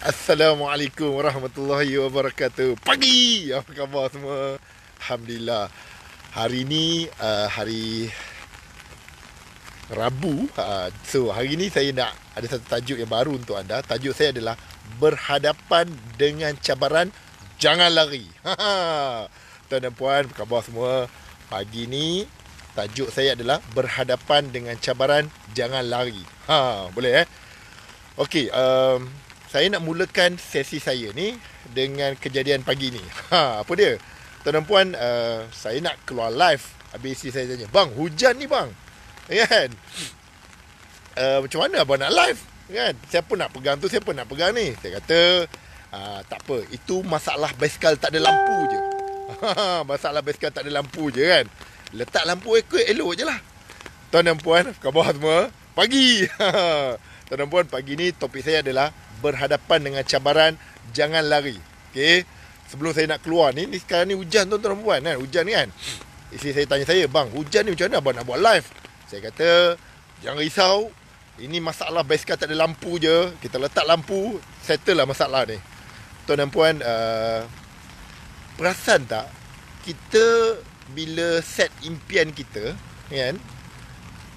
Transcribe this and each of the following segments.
Assalamualaikum warahmatullahi wabarakatuh Pagi, apa khabar semua? Alhamdulillah Hari ni, uh, hari Rabu uh, So, hari ni saya nak Ada satu tajuk yang baru untuk anda Tajuk saya adalah Berhadapan dengan cabaran Jangan lari Tuan dan puan, apa khabar semua? Pagi ni, tajuk saya adalah Berhadapan dengan cabaran Jangan lari ha, Boleh eh? Okey, um, saya nak mulakan sesi saya ni dengan kejadian pagi ni. Ha, apa dia? Tuan dan puan, uh, saya nak keluar live. Habis isteri saya tanya, bang, hujan ni bang. Ya kan? Uh, macam mana abang nak live? Ya kan? Siapa nak pegang tu, siapa nak pegang ni? Saya kata, uh, tak apa. Itu masalah basikal tak ada lampu je. masalah basikal tak ada lampu je kan? Letak lampu ikut elok je lah. Tuan dan puan, khabar semua. Pagi! tuan dan puan, pagi ni topik saya adalah berhadapan dengan cabaran jangan lari. Okey. Sebelum saya nak keluar ni, ni sekarang ni hujan tuan-tuan puan kan. Hujan ni kan. Isi saya tanya saya, "Bang, hujan ni macam mana abang nak buat live?" Saya kata, "Jangan risau. Ini masalah basikal tak ada lampu je. Kita letak lampu, settle lah masalah ni." Tuan dan puan, uh, perasan tak kita bila set impian kita, kan?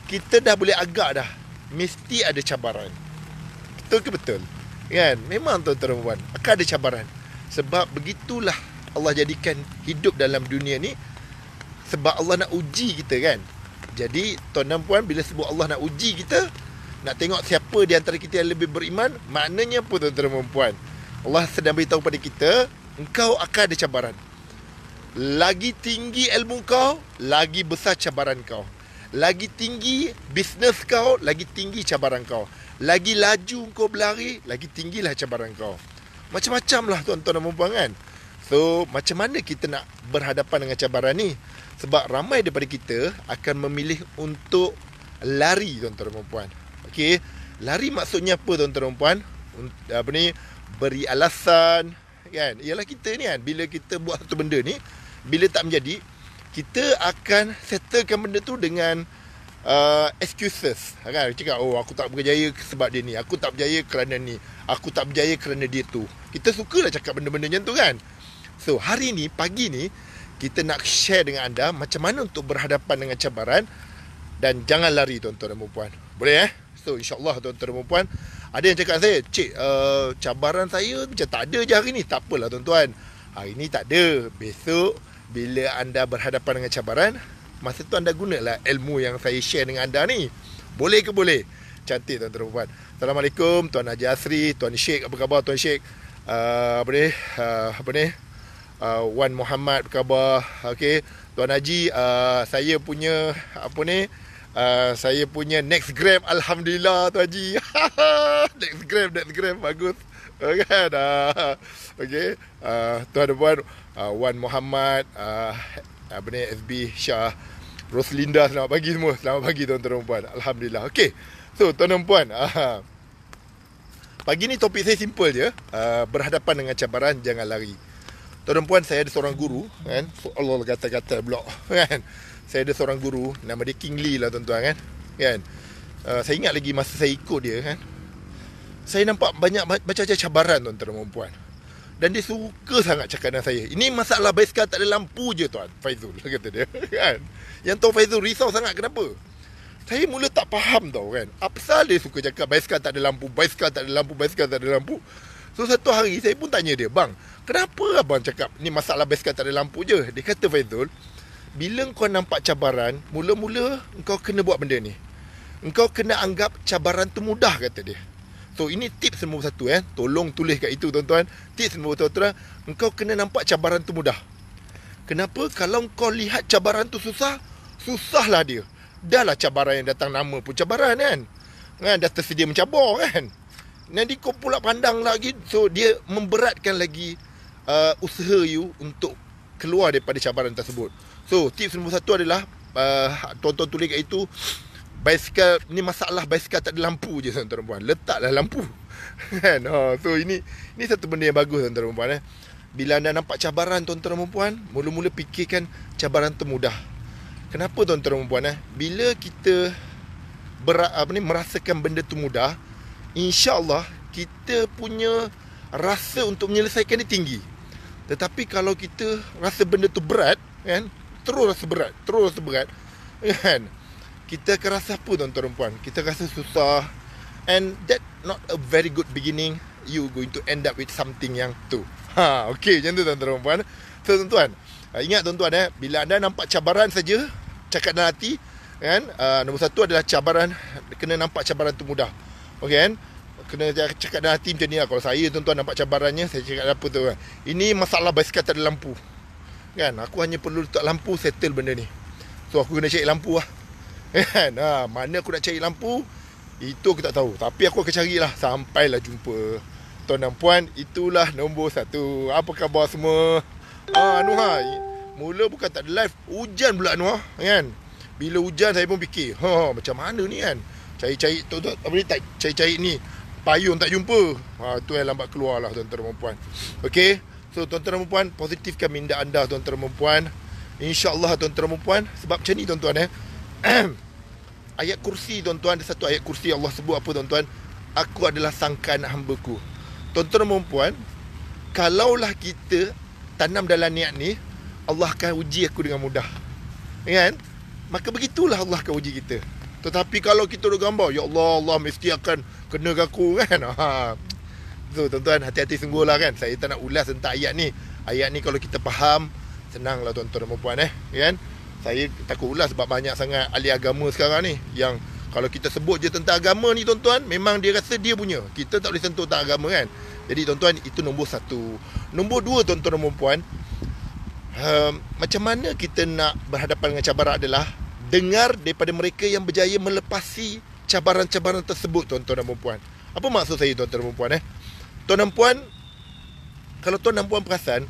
Kita dah boleh agak dah. Mesti ada cabaran. Betul ke betul? kan memang tuan-tuan puan akan ada cabaran sebab begitulah Allah jadikan hidup dalam dunia ni sebab Allah nak uji kita kan jadi tuan-tuan puan bila sebut Allah nak uji kita nak tengok siapa di antara kita yang lebih beriman maknanya apa tuan-tuan puan Allah sedang beritahu pada kita engkau akan ada cabaran lagi tinggi ilmu kau lagi besar cabaran kau lagi tinggi bisnes kau, lagi tinggi cabaran kau. Lagi laju kau berlari, lagi tinggilah cabaran kau. Macam-macam lah tuan-tuan dan perempuan kan. So, macam mana kita nak berhadapan dengan cabaran ni? Sebab ramai daripada kita akan memilih untuk lari tuan-tuan dan perempuan. Okay, lari maksudnya apa tuan-tuan dan perempuan? Apa ni? Beri alasan, kan? Ialah kita ni kan, bila kita buat satu benda ni, bila tak menjadi, kita akan settlekan benda tu dengan uh, excuses kan cakap oh aku tak berjaya sebab dia ni aku tak berjaya kerana ni aku tak berjaya kerana dia tu kita sukalah cakap benda-benda macam tu kan so hari ni pagi ni kita nak share dengan anda macam mana untuk berhadapan dengan cabaran dan jangan lari tuan-tuan dan puan boleh eh so insyaallah tuan-tuan dan puan ada yang cakap saya cik uh, cabaran saya macam tak ada je hari ni tak apalah tuan-tuan hari ni tak ada besok bila anda berhadapan dengan cabaran, masa tu anda gunalah ilmu yang saya share dengan anda ni. Boleh ke boleh? Cantik tuan-tuan dan puan. Assalamualaikum Tuan Haji Asri, Tuan Sheikh, apa khabar Tuan Sheikh? Uh, apa ni? Uh, apa ni? Uh, Wan Muhammad, apa khabar? Okay. Tuan Haji, uh, saya punya apa ni? Uh, saya punya next grab alhamdulillah Tuan Haji. next grab, next grab bagus. Okay oh, Okey. okay. uh tuan dan puan uh, Wan Muhammad uh, apa ni FB Syah Roslinda selamat pagi semua selamat pagi tuan-tuan dan puan alhamdulillah Okay, so tuan-tuan dan puan uh, pagi ni topik saya simple je uh, berhadapan dengan cabaran jangan lari tuan dan puan saya ada seorang guru kan so, Allah kata-kata blok, kan saya ada seorang guru nama dia King Lee lah tuan-tuan kan kan uh, saya ingat lagi masa saya ikut dia kan saya nampak banyak baca-baca cabaran tuan-tuan dan puan dan dia suka sangat cakap dengan saya ini masalah basikal tak ada lampu je tuan Faizul kata dia kan yang tuan Faizul risau sangat kenapa saya mula tak faham tau kan apa salah dia suka cakap basikal tak ada lampu basikal tak ada lampu basikal tak ada lampu so satu hari saya pun tanya dia bang kenapa abang cakap Ini masalah basikal tak ada lampu je dia kata Faizul bila kau nampak cabaran mula-mula kau kena buat benda ni Engkau kena anggap cabaran tu mudah kata dia. So ini tips nombor satu eh. Tolong tulis kat itu tuan-tuan. Tips nombor satu tuan-tuan. Engkau kena nampak cabaran tu mudah. Kenapa? Kalau engkau lihat cabaran tu susah, susahlah dia. Dahlah cabaran yang datang nama pun cabaran kan. kan? Dah tersedia mencabar kan. Nanti kau pula pandang lagi. So dia memberatkan lagi uh, usaha you untuk keluar daripada cabaran tersebut. So tips nombor satu adalah uh, tuan-tuan tulis kat itu basikal ni masalah basikal tak ada lampu je tuan tuan puan letaklah lampu kan oh, so ini ini satu benda yang bagus tuan tuan puan eh bila anda nampak cabaran tuan tuan puan mula-mula fikirkan cabaran tu mudah kenapa tuan tuan puan eh bila kita ber, apa ni merasakan benda tu mudah insyaallah kita punya rasa untuk menyelesaikan ni tinggi tetapi kalau kita rasa benda tu berat kan terus rasa berat terus rasa berat kan kita akan rasa apa tuan-tuan dan puan kita rasa susah and that not a very good beginning you going to end up with something yang tu ha okey macam tu tuan-tuan dan puan so tuan-tuan ah, ingat tuan-tuan eh bila anda nampak cabaran saja cakap dalam hati kan uh, nombor satu adalah cabaran kena nampak cabaran tu mudah okey kan kena cakap dalam hati macam ni lah. kalau saya tuan-tuan nampak cabarannya saya cakap apa tu kan ini masalah basikal tak ada lampu kan aku hanya perlu letak lampu settle benda ni so aku kena cari lampu lah kan ha, mana aku nak cari lampu itu aku tak tahu tapi aku akan carilah sampailah jumpa tuan dan puan itulah nombor satu apa khabar semua ah Anuha mula bukan tak ada live hujan pula Anuha kan bila hujan saya pun fikir ha macam mana ni kan cari-cari tu tu apa ni tak cari-cari ni payung tak jumpa ha tu yang lambat keluar lah tuan-tuan dan puan okey so tuan-tuan dan puan positifkan minda anda tuan-tuan dan puan insyaallah tuan-tuan dan puan sebab macam ni tuan-tuan eh ayat kursi tuan-tuan ada satu ayat kursi Allah sebut apa tuan-tuan aku adalah sangkaan hamba-ku tuan-tuan dan puan kalaulah kita tanam dalam niat ni Allah akan uji aku dengan mudah kan maka begitulah Allah akan uji kita tetapi kalau kita duduk gambar ya Allah Allah mesti akan kena aku kan ha. so tuan-tuan hati-hati sungguhlah kan saya tak nak ulas tentang ayat ni ayat ni kalau kita faham senanglah tuan-tuan dan puan eh kan saya takut ulas sebab banyak sangat ahli agama sekarang ni yang kalau kita sebut je tentang agama ni tuan-tuan memang dia rasa dia punya kita tak boleh sentuh tentang agama kan jadi tuan-tuan itu nombor satu nombor dua tuan-tuan dan perempuan um, macam mana kita nak berhadapan dengan cabaran adalah dengar daripada mereka yang berjaya melepasi cabaran-cabaran tersebut tuan-tuan dan perempuan apa maksud saya tuan-tuan dan perempuan eh tuan dan perempuan kalau tuan dan perempuan perasan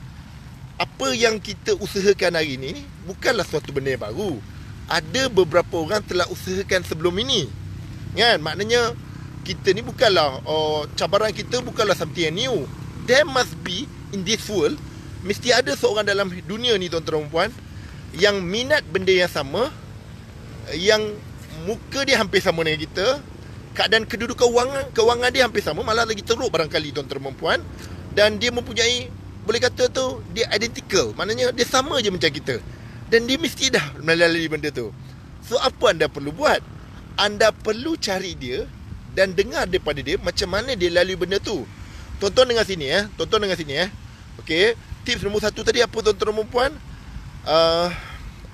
apa yang kita usahakan hari ini bukanlah suatu benda yang baru. Ada beberapa orang telah usahakan sebelum ini. Kan? Maknanya kita ni bukanlah uh, cabaran kita bukanlah something yang new. There must be in this world mesti ada seorang dalam dunia ni tuan-tuan dan puan yang minat benda yang sama yang muka dia hampir sama dengan kita keadaan kedudukan kewangan, kewangan dia hampir sama malah lagi teruk barangkali tuan-tuan dan puan dan dia mempunyai boleh kata tu dia identical maknanya dia sama je macam kita dan dia mesti dah melalui benda tu so apa anda perlu buat anda perlu cari dia dan dengar daripada dia macam mana dia lalui benda tu tonton dengan sini ya eh. tonton dengan sini ya eh. okey tips nombor satu tadi apa tuan-tuan dan puan uh, ah,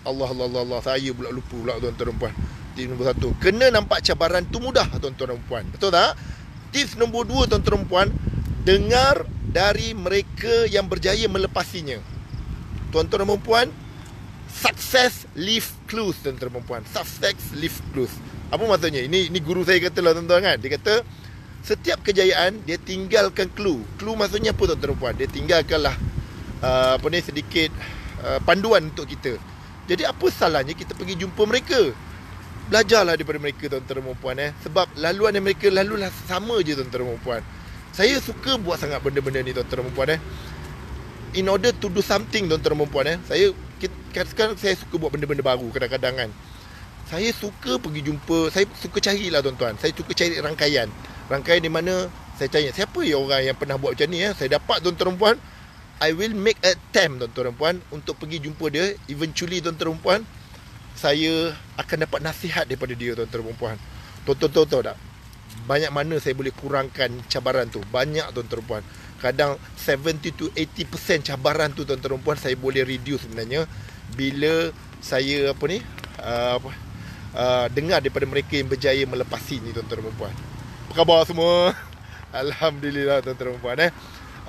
Allah Allah Allah Allah saya pula lupa pula tuan-tuan dan puan tips nombor satu kena nampak cabaran tu mudah tuan-tuan dan puan betul tak tips nombor dua tuan-tuan dan puan dengar dari mereka yang berjaya melepasinya. Tuan-tuan dan puan-puan, success leave clues tuan-tuan dan puan-puan. Success leave clues. Apa maksudnya? Ini ini guru saya kata lah tuan-tuan kan. Dia kata setiap kejayaan dia tinggalkan clue. Clue maksudnya apa tuan-tuan dan puan-puan? Dia tinggalkanlah uh, apa ni sedikit uh, panduan untuk kita. Jadi apa salahnya kita pergi jumpa mereka? Belajarlah daripada mereka tuan-tuan dan puan-puan eh. Sebab laluan yang mereka lalulah sama je tuan-tuan dan puan-puan. Saya suka buat sangat benda-benda ni tuan-tuan dan puan eh. In order to do something tuan-tuan dan puan eh. Saya kan saya suka buat benda-benda baru kadang-kadang kan. Saya suka pergi jumpa, saya suka carilah tuan-tuan. Saya suka cari rangkaian. Rangkaian di mana saya tanya siapa ya orang yang pernah buat macam ni eh. Saya dapat tuan-tuan dan puan. I will make attempt tuan-tuan dan puan untuk pergi jumpa dia eventually tuan-tuan dan puan saya akan dapat nasihat daripada dia tuan-tuan dan puan. Tuan-tuan tahu tak? banyak mana saya boleh kurangkan cabaran tu banyak tuan-tuan dan puan kadang 70 to 80% cabaran tu tuan-tuan dan puan saya boleh reduce sebenarnya bila saya apa ni uh, uh, dengar daripada mereka yang berjaya melepasi ni tuan-tuan dan puan apa khabar semua alhamdulillah tuan-tuan dan puan eh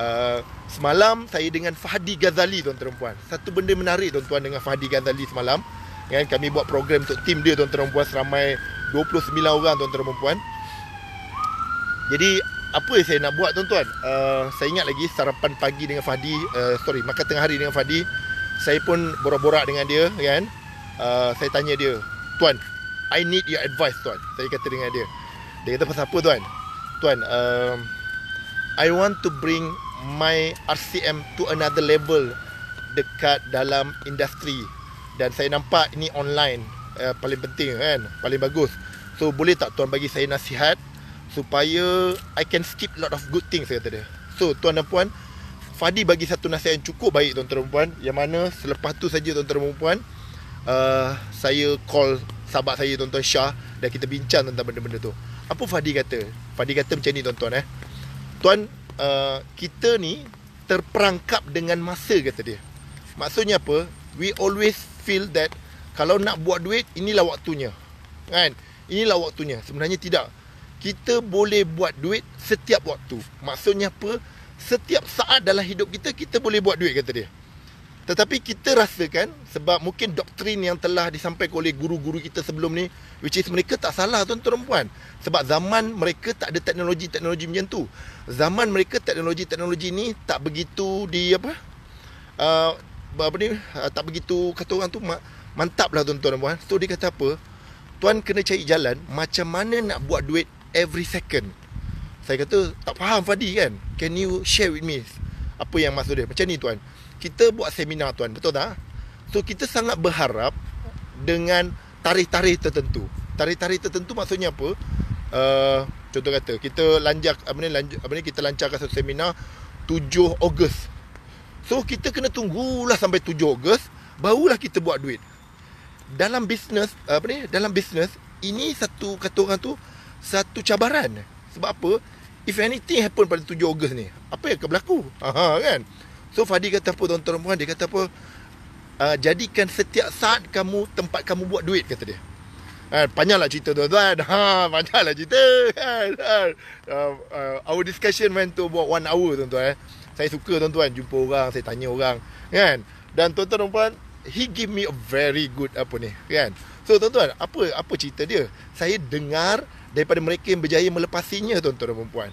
Uh, semalam saya dengan Fahdi Ghazali tuan-tuan dan puan. Satu benda menarik tuan-tuan dengan Fahdi Ghazali semalam. Kan kami buat program untuk tim dia tuan-tuan dan puan seramai 29 orang tuan-tuan dan puan. Jadi apa yang saya nak buat tuan-tuan uh, Saya ingat lagi sarapan pagi dengan Fadi, uh, eh, Sorry, makan tengah hari dengan Fadi, Saya pun borak-borak dengan dia kan uh, Saya tanya dia Tuan, I need your advice tuan Saya kata dengan dia Dia kata pasal apa tuan Tuan, uh, I want to bring my RCM to another level Dekat dalam industri Dan saya nampak ini online uh, Paling penting kan, paling bagus So boleh tak tuan bagi saya nasihat supaya I can skip lot of good things kata dia. So tuan dan puan, Fadi bagi satu nasihat yang cukup baik tuan-tuan dan puan yang mana selepas tu saja tuan-tuan dan puan uh, saya call sahabat saya tuan-tuan Shah dan kita bincang tentang benda-benda tu. Apa Fadi kata? Fadi kata macam ni tuan-tuan eh. Tuan uh, kita ni terperangkap dengan masa kata dia. Maksudnya apa? We always feel that kalau nak buat duit inilah waktunya. Kan? Inilah waktunya. Sebenarnya tidak kita boleh buat duit setiap waktu. Maksudnya apa? Setiap saat dalam hidup kita, kita boleh buat duit, kata dia. Tetapi kita rasakan, sebab mungkin doktrin yang telah disampaikan oleh guru-guru kita sebelum ni, which is mereka tak salah tuan-tuan dan puan. Sebab zaman mereka tak ada teknologi-teknologi macam tu. Zaman mereka teknologi-teknologi ni tak begitu di apa? Uh, apa ni? Uh, tak begitu kata orang tu mantap lah tuan-tuan dan puan. So dia kata apa? Tuan kena cari jalan macam mana nak buat duit every second Saya kata tak faham Fadi kan Can you share with me Apa yang maksud dia Macam ni tuan Kita buat seminar tuan Betul tak? So kita sangat berharap Dengan tarikh-tarikh tertentu Tarikh-tarikh tertentu maksudnya apa uh, Contoh kata Kita lanjak apa ni, lanjak, apa ni Kita lancarkan satu seminar 7 Ogos So kita kena tunggulah sampai 7 Ogos Barulah kita buat duit Dalam bisnes Apa ni Dalam bisnes Ini satu kata orang tu satu cabaran sebab apa if anything happen pada 7 Ogos ni apa yang akan berlaku ha kan so Fadi kata apa tuan-tuan dan puan dia kata apa uh, jadikan setiap saat kamu tempat kamu buat duit kata dia ha, ah, panjanglah cerita tuan-tuan ha panjanglah cerita kan ha, uh, our discussion went to about one hour tuan-tuan eh. saya suka tuan-tuan jumpa orang saya tanya orang kan dan tuan-tuan dan puan he give me a very good apa ni kan so tuan-tuan apa apa cerita dia saya dengar daripada mereka yang berjaya melepasinya tuan-tuan dan puan-puan.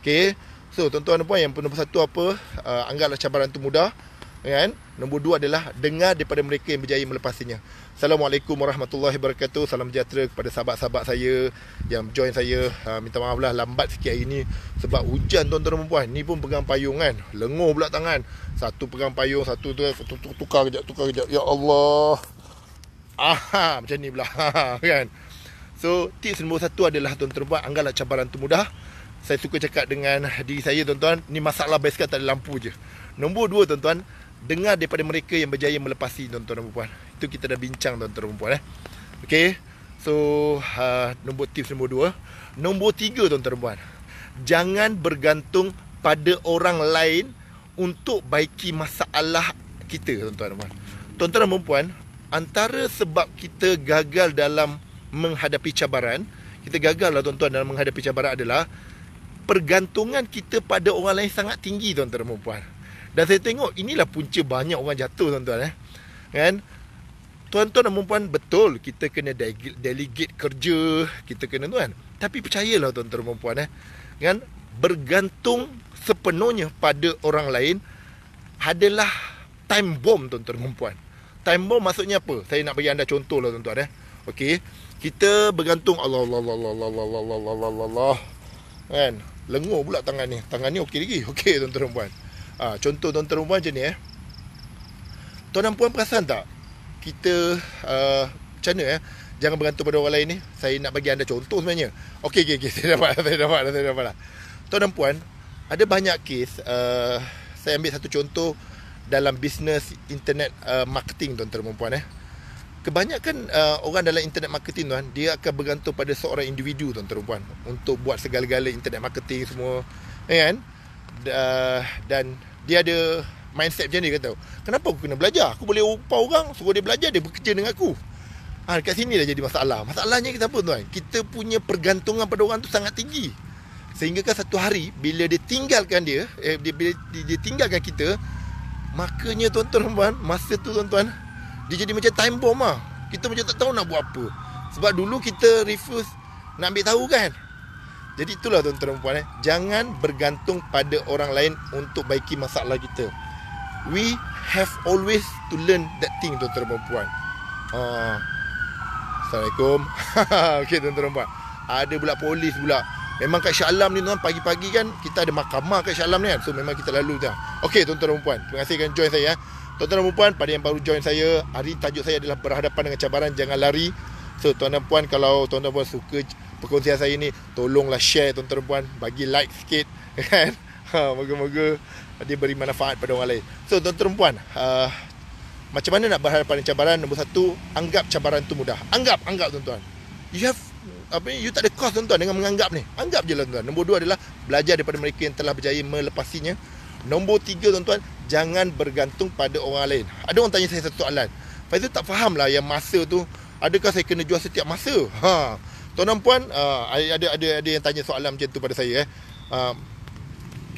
Okey. So tuan-tuan dan puan yang nombor satu apa? Uh, anggaplah cabaran itu mudah kan? Nombor dua adalah dengar daripada mereka yang berjaya melepasinya. Assalamualaikum warahmatullahi wabarakatuh. Salam sejahtera kepada sahabat-sahabat saya yang join saya. Uh, minta maaflah lambat sikit hari ini sebab hujan tuan-tuan dan puan. Ni pun pegang payung kan. Lenguh pula tangan. Satu pegang payung, satu tu kan? tukar kejap, tukar kejap. Ya Allah. Aha, macam ni pula. kan? So tips nombor satu adalah tuan-tuan terbuat Anggarlah cabaran tu mudah Saya suka cakap dengan diri saya tuan-tuan Ni masalah basikal tak ada lampu je Nombor dua tuan-tuan Dengar daripada mereka yang berjaya melepasi tuan-tuan dan perempuan Itu kita dah bincang tuan-tuan dan perempuan eh Okay So uh, nombor tips nombor dua Nombor tiga tuan-tuan dan perempuan Jangan bergantung pada orang lain Untuk baiki masalah kita tuan-tuan dan perempuan Tuan-tuan dan perempuan Antara sebab kita gagal dalam menghadapi cabaran kita gagal lah tuan-tuan dalam menghadapi cabaran adalah pergantungan kita pada orang lain sangat tinggi tuan-tuan dan puan dan saya tengok inilah punca banyak orang jatuh tuan-tuan eh. kan tuan-tuan dan puan betul kita kena delegate kerja kita kena tuan tapi percayalah tuan-tuan dan puan eh. kan bergantung sepenuhnya pada orang lain adalah time bomb tuan-tuan dan puan time bomb maksudnya apa saya nak bagi anda contoh lah tuan-tuan eh. Okey kita bergantung Allah Allah Allah Allah Allah Allah Allah Allah kan lengur pula tangan ni tangan ni okey lagi okey tuan-tuan dan puan ha, contoh tuan-tuan dan puan macam ni eh tuan dan puan perasan tak kita uh, mana eh jangan bergantung pada orang lain ni saya nak bagi anda contoh sebenarnya okey okey okay. saya dapat saya dapat saya dapat lah tuan dan puan ada banyak kes uh, saya ambil satu contoh dalam bisnes internet uh, marketing tuan-tuan dan puan eh kebanyakan uh, orang dalam internet marketing tuan dia akan bergantung pada seorang individu tuan perempuan untuk buat segala-gala internet marketing semua ya kan uh, dan dia ada mindset macam ni kata kenapa aku kena belajar aku boleh upah orang suruh dia belajar dia bekerja dengan aku ha, dekat sini dah jadi masalah masalahnya kita apa tuan kita punya pergantungan pada orang tu sangat tinggi sehinggakan satu hari bila dia tinggalkan dia eh, dia, dia, dia, dia tinggalkan kita makanya tuan-tuan masa tu tuan-tuan dia jadi macam time bomb lah Kita macam tak tahu nak buat apa Sebab dulu kita refuse Nak ambil tahu kan Jadi itulah tuan-tuan dan puan eh. Jangan bergantung pada orang lain Untuk baiki masalah kita We have always to learn that thing Tuan-tuan dan puan uh, Assalamualaikum Okay tuan-tuan dan puan Ada pula polis pula Memang kat Syalam ni tuan pagi-pagi kan kita ada mahkamah kat Syalam ni kan. So memang kita lalu tu. Okey tuan-tuan dan puan, terima kasih kan join saya eh. Tuan-tuan dan puan pada yang baru join saya, hari tajuk saya adalah berhadapan dengan cabaran jangan lari. So tuan dan puan kalau tuan dan puan suka perkongsian saya ini, tolonglah share tuan-tuan dan puan, bagi like sikit kan. Ha, moga-moga dia beri manfaat pada orang lain. So tuan-tuan dan puan, uh, macam mana nak berhadapan dengan cabaran? Nombor satu, anggap cabaran tu mudah. Anggap, anggap tuan-tuan. You have apa you tak ada cost tuan-tuan dengan menganggap ni. Anggap je lah tuan-tuan. Nombor dua adalah belajar daripada mereka yang telah berjaya melepasinya. Nombor tiga tuan-tuan, jangan bergantung pada orang lain. Ada orang tanya saya satu soalan. Faizal tak faham lah yang masa tu, adakah saya kena jual setiap masa? Ha. Tuan dan puan, uh, ada, ada, ada yang tanya soalan macam tu pada saya. Eh. Uh,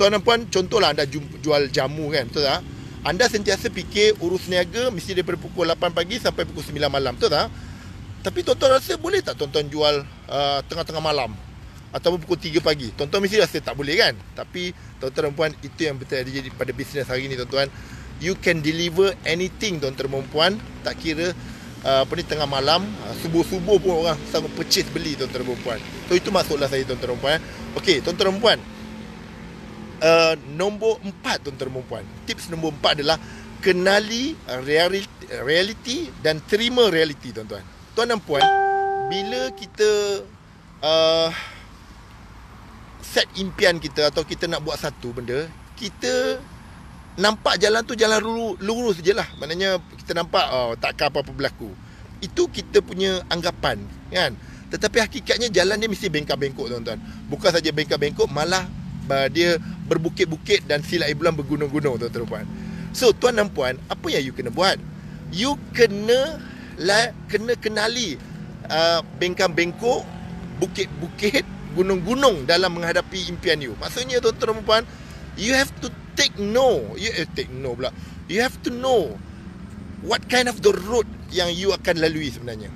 tuan dan puan, contohlah anda jual jamu kan, betul tak? Anda sentiasa fikir urus niaga mesti daripada pukul 8 pagi sampai pukul 9 malam, betul tak? Tapi tuan-tuan rasa boleh tak tuan-tuan jual uh, tengah-tengah malam? Atau pukul 3 pagi. Tuan-tuan mesti rasa tak boleh kan? Tapi tuan-tuan dan puan itu yang terjadi pada bisnes hari ni, tuan-tuan. You can deliver anything tuan-tuan dan puan tak kira uh, apa ni tengah malam, uh, subuh-subuh pun orang sanggup purchase beli tuan-tuan dan puan. So itu masuklah saya tuan-tuan dan puan. Eh. Okey, tuan-tuan dan puan. Uh, nombor empat tuan-tuan dan puan. Tips nombor empat adalah kenali reality dan terima reality tuan-tuan. Tuan dan puan, bila kita uh, set impian kita atau kita nak buat satu benda, kita nampak jalan tu jalan lurus je lah. Maknanya kita nampak oh, takkan apa-apa berlaku. Itu kita punya anggapan kan. Tetapi hakikatnya jalan dia mesti bengkak-bengkok tuan-tuan. Bukan saja bengkak-bengkok malah dia berbukit-bukit dan silat ibulan bergunung-gunung tuan-tuan So tuan dan puan, apa yang you kena buat? You kena lah, kena kenali uh, bengkang bengkok, bukit-bukit gunung-gunung dalam menghadapi impian you. Maksudnya tuan-tuan dan puan, you have to take no, you eh, take no pula. You have to know what kind of the road yang you akan lalui sebenarnya.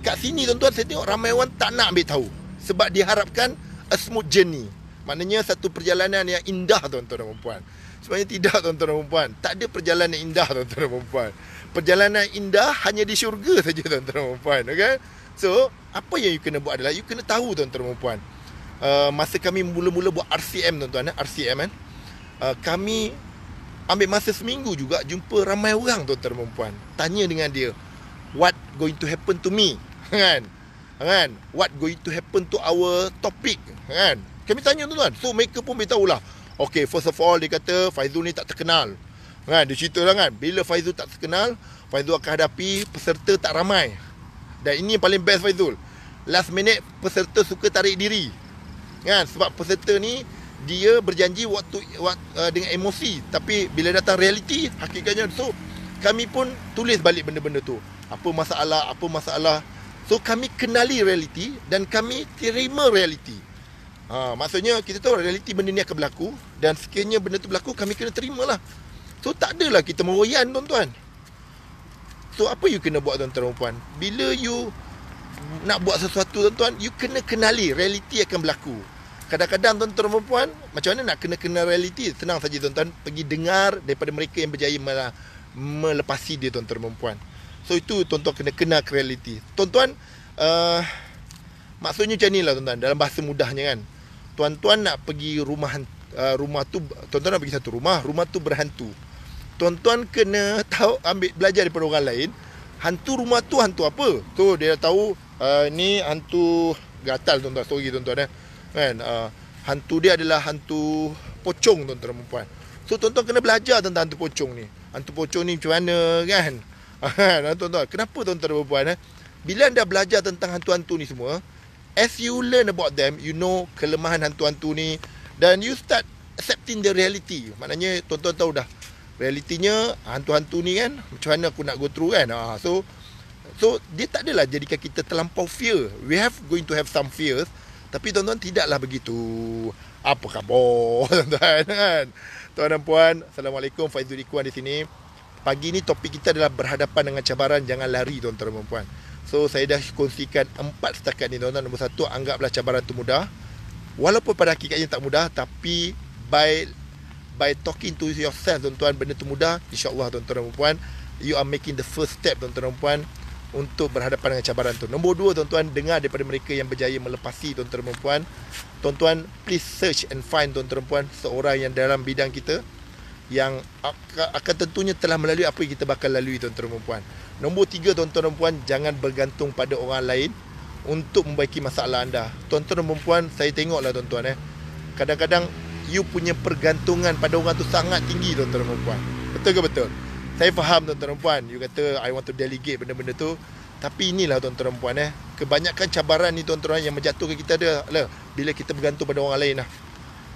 Kat sini tuan-tuan saya tengok ramai orang tak nak ambil tahu sebab diharapkan a smooth journey. Maknanya satu perjalanan yang indah tuan-tuan dan puan. Sebenarnya tidak tuan-tuan dan puan. Tak ada perjalanan indah tuan-tuan dan puan. Perjalanan indah hanya di syurga saja tuan-tuan dan puan, okey? So Apa yang you kena buat adalah You kena tahu tuan-tuan dan puan uh, Masa kami mula-mula buat RCM tuan-tuan eh? RCM kan eh. uh, Kami Ambil masa seminggu juga Jumpa ramai orang tuan-tuan dan puan Tanya dengan dia What going to happen to me Kan Kan What going to happen to our topic Kan Kami tanya tuan-tuan So mereka pun beritahu lah Okay first of all dia kata Faizul ni tak terkenal Kan dia cerita lah kan Bila Faizul tak terkenal Faizul akan hadapi peserta tak ramai dan ini yang paling best Faizul Last minute peserta suka tarik diri Kan sebab peserta ni Dia berjanji waktu, waktu uh, dengan emosi Tapi bila datang realiti Hakikatnya so kami pun tulis balik benda-benda tu Apa masalah, apa masalah So kami kenali realiti Dan kami terima realiti ha, Maksudnya kita tahu realiti benda ni akan berlaku Dan sekiranya benda tu berlaku kami kena terima lah So tak adalah kita meroyan tuan-tuan So apa you kena buat tuan-tuan perempuan Bila you Nak buat sesuatu tuan-tuan You kena kenali Realiti akan berlaku Kadang-kadang tuan-tuan perempuan Macam mana nak kena kenal realiti Senang saja tuan-tuan Pergi dengar Daripada mereka yang berjaya malah Melepasi dia tuan-tuan perempuan So itu tuan-tuan kena kenal ke realiti Tuan-tuan uh, Maksudnya macam inilah tuan-tuan Dalam bahasa mudahnya kan Tuan-tuan nak pergi rumah uh, Rumah tu Tuan-tuan nak pergi satu rumah Rumah tu berhantu tuan-tuan kena tahu ambil belajar daripada orang lain hantu rumah tu hantu apa tu dia dah tahu uh, ni hantu gatal tuan-tuan story tuan-tuan eh kan uh, hantu dia adalah hantu pocong tuan-tuan dan so tuan-tuan kena belajar tentang hantu pocong ni hantu pocong ni macam mana kan ha tuan-tuan kenapa tuan-tuan dan puan eh bila anda belajar tentang hantu-hantu ni semua as you learn about them you know kelemahan hantu-hantu ni dan you start accepting the reality maknanya tuan-tuan tahu dah realitinya hantu-hantu ni kan macam mana aku nak go through kan ha, so so dia tak adalah jadikan kita terlampau fear we have going to have some fears tapi tuan-tuan tidaklah begitu apa khabar tuan-tuan kan tuan dan puan assalamualaikum Faizul Ikuan di sini pagi ni topik kita adalah berhadapan dengan cabaran jangan lari tuan-tuan dan puan so saya dah kongsikan empat setakat ni tuan-tuan nombor satu anggaplah cabaran tu mudah walaupun pada hakikatnya tak mudah tapi by by talking to yourself tuan-tuan benda tu mudah insyaallah tuan-tuan dan puan you are making the first step tuan-tuan dan puan untuk berhadapan dengan cabaran tu nombor dua tuan-tuan dengar daripada mereka yang berjaya melepasi tuan-tuan dan puan tuan-tuan please search and find tuan-tuan dan puan seorang yang dalam bidang kita yang akan tentunya telah melalui apa yang kita bakal lalui tuan-tuan dan puan nombor tiga tuan-tuan dan puan jangan bergantung pada orang lain untuk membaiki masalah anda tuan-tuan dan puan saya tengoklah tuan-tuan eh kadang-kadang you punya pergantungan pada orang tu sangat tinggi tuan-tuan dan puan-puan. Betul ke betul? Saya faham tuan-tuan dan puan, you kata I want to delegate benda-benda tu. Tapi inilah tuan-tuan dan puan eh. Kebanyakan cabaran ni tuan-tuan yang menjatuhkan kita adalah bila kita bergantung pada orang lain lah.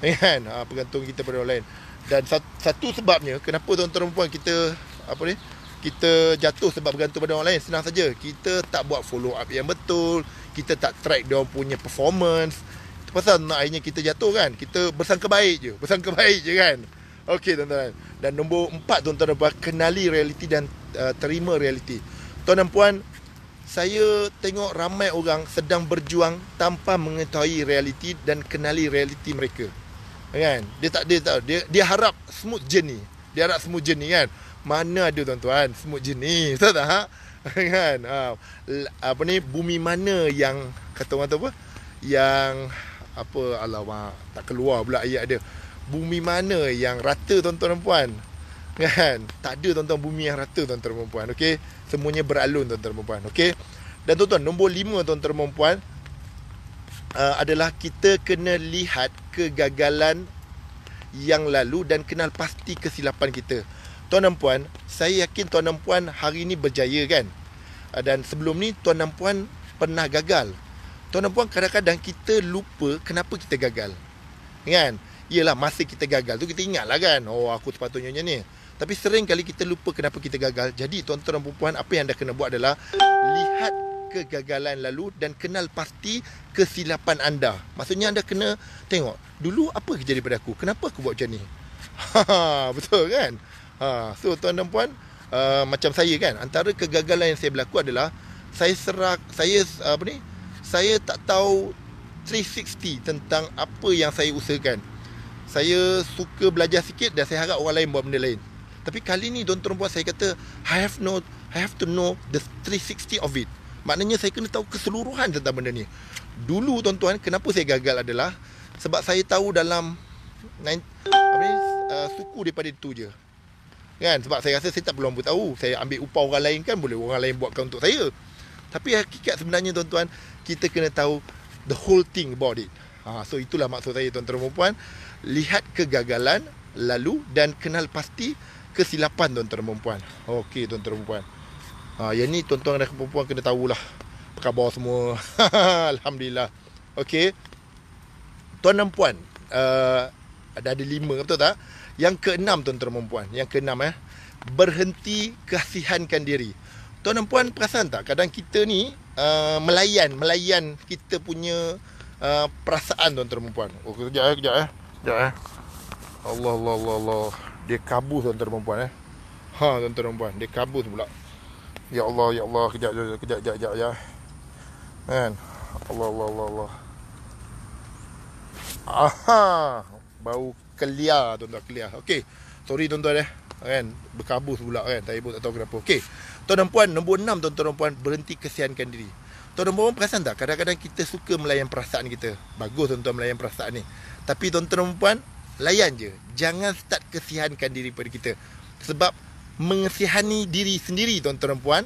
Kan? Ha, bergantung kita pada orang lain. Dan satu sebabnya kenapa tuan-tuan dan puan kita apa ni? kita jatuh sebab bergantung pada orang lain senang saja kita tak buat follow up yang betul kita tak track dia punya performance pasal akhirnya kita jatuh kan kita bersangka baik je bersangka baik je kan okey tuan-tuan dan nombor empat tuan-tuan dan puan kenali realiti dan uh, terima realiti tuan dan puan saya tengok ramai orang sedang berjuang tanpa mengetahui realiti dan kenali realiti mereka kan dia tak dia tahu dia dia harap smooth journey dia harap smooth journey kan mana ada tuan-tuan smooth journey tahu tak ha? kan uh, apa ni bumi mana yang kata orang tu apa yang apa alamak tak keluar pula ayat dia bumi mana yang rata tuan-tuan dan puan kan tak ada tuan-tuan bumi yang rata tuan-tuan dan puan okey semuanya beralun tuan-tuan dan puan okey dan tuan-tuan nombor 5 tuan-tuan dan puan uh, adalah kita kena lihat kegagalan yang lalu dan kenal pasti kesilapan kita tuan dan puan saya yakin tuan dan puan hari ini berjaya kan uh, dan sebelum ni tuan dan puan pernah gagal Tuan dan puan kadang-kadang kita lupa kenapa kita gagal. Kan? Iyalah masa kita gagal tu kita ingatlah kan. Oh aku sepatutnya macam ni. Tapi sering kali kita lupa kenapa kita gagal. Jadi tuan-tuan dan puan apa yang anda kena buat adalah lihat kegagalan lalu dan kenal pasti kesilapan anda. Maksudnya anda kena tengok dulu apa yang jadi pada aku? Kenapa aku buat macam ni? betul kan? Ha, so tuan dan puan uh, macam saya kan antara kegagalan yang saya berlaku adalah saya serak saya uh, apa ni? saya tak tahu 360 tentang apa yang saya usahakan. Saya suka belajar sikit dan saya harap orang lain buat benda lain. Tapi kali ni Don Trump buat saya kata I have no I have to know the 360 of it. Maknanya saya kena tahu keseluruhan tentang benda ni. Dulu tuan-tuan kenapa saya gagal adalah sebab saya tahu dalam apa ni uh, suku daripada itu je. Kan sebab saya rasa saya tak perlu tahu. Saya ambil upah orang lain kan boleh orang lain buatkan untuk saya. Tapi hakikat sebenarnya tuan-tuan Kita kena tahu the whole thing about it ha, So itulah maksud saya tuan-tuan dan puan Lihat kegagalan lalu dan kenal pasti kesilapan tuan-tuan dan puan Okey tuan-tuan dan puan ha, Yang ni tuan-tuan dan puan kena tahulah Apa khabar semua Alhamdulillah Okey Tuan dan puan uh, Ada ada lima betul tak? Yang keenam tuan-tuan dan puan Yang keenam eh Berhenti kasihankan diri Tuan dan puan perasan tak kadang kita ni uh, melayan melayan kita punya uh, perasaan tuan dan puan. Oh kejap eh kejap eh. Kejap eh. Allah Allah Allah Allah. Dia kabus tuan dan puan eh. Ha tuan dan puan dia kabus pula. Ya Allah ya Allah kejap kejap kejap kejap kejap. Ya. Kan. Allah Allah Allah Allah. Aha bau keliar tuan-tuan keliar. Okey. Sorry tuan-tuan eh kan berkabus pula kan tak ibu tak tahu kenapa okey tuan dan puan nombor 6 tuan dan puan berhenti kesiankan diri tuan dan puan perasan tak kadang-kadang kita suka melayan perasaan kita bagus tuan tuan melayan perasaan ni tapi tuan tuan dan puan layan je jangan start kesiankan diri pada kita sebab mengesihani diri sendiri tuan tuan dan puan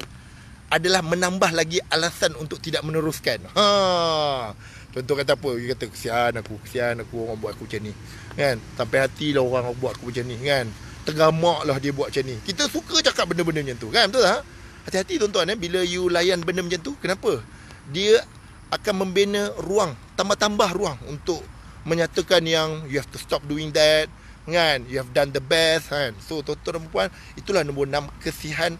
adalah menambah lagi alasan untuk tidak meneruskan ha Tentu kata apa? Dia kata, kesian aku, kesian aku orang buat aku macam ni. Kan? Sampai hati lah orang buat aku macam ni. Kan? Tengamak lah dia buat macam ni Kita suka cakap benda-benda macam tu Kan betul tak? Hati-hati tuan-tuan eh? Bila you layan benda macam tu Kenapa? Dia akan membina ruang Tambah-tambah ruang Untuk menyatakan yang You have to stop doing that Kan? You have done the best kan? So tuan-tuan dan puan Itulah nombor 6 Kesihan